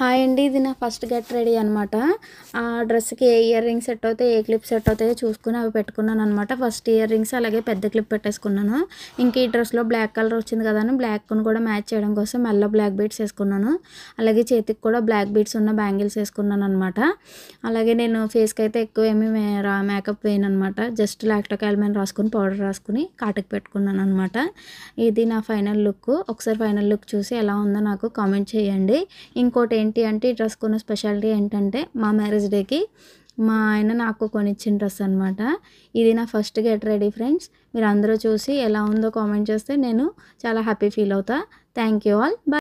hi అండి ఇది నా ఫస్ట్ గెట్ రెడీ అనమాట ఆ డ్రెస్కి ఏ ఇయర్ రింగ్స్ సెట్ అవుతాయి ఏ క్లిప్ సెట్ అవుతాయో చూసుకుని అవి పెట్టుకున్నాను అనమాట ఫస్ట్ ఇయర్ రింగ్స్ అలాగే పెద్ద క్లిప్ పెట్టేసుకున్నాను ఇంక ఈ డ్రెస్లో బ్లాక్ కలర్ వచ్చింది కదా అని బ్లాక్ను కూడా మ్యాచ్ చేయడం కోసం మెల్ల బ్లాక్ బీట్స్ వేసుకున్నాను అలాగే చేతికి కూడా బ్లాక్ బీట్స్ ఉన్న బ్యాంగిల్స్ వేసుకున్నాను అనమాట అలాగే నేను ఫేస్కి అయితే ఎక్కువ ఏమి రా మేకప్ వేయను అనమాట జస్ట్ క్యాల్మెన్ రాసుకుని పౌడర్ రాసుకుని కాటకి పెట్టుకున్నాను అనమాట ఇది నా ఫైనల్ లుక్ ఒకసారి ఫైనల్ లుక్ చూసి ఎలా ఉందో నాకు కామెంట్ చేయండి ఇంకోటి ఏంటి ఏంటి అంటే ఈ డ్రెస్ కొన్న స్పెషాలిటీ ఏంటంటే మా మ్యారేజ్ డేకి మా ఆయన నాకు కొనిచ్చిన డ్రెస్ అనమాట ఇది నా ఫస్ట్ గెట్ రెడీ ఫ్రెండ్స్ మీరు అందరూ చూసి ఎలా ఉందో కామెంట్ చేస్తే నేను చాలా హ్యాపీ ఫీల్ అవుతా థ్యాంక్ యూ ఆల్ బాయ్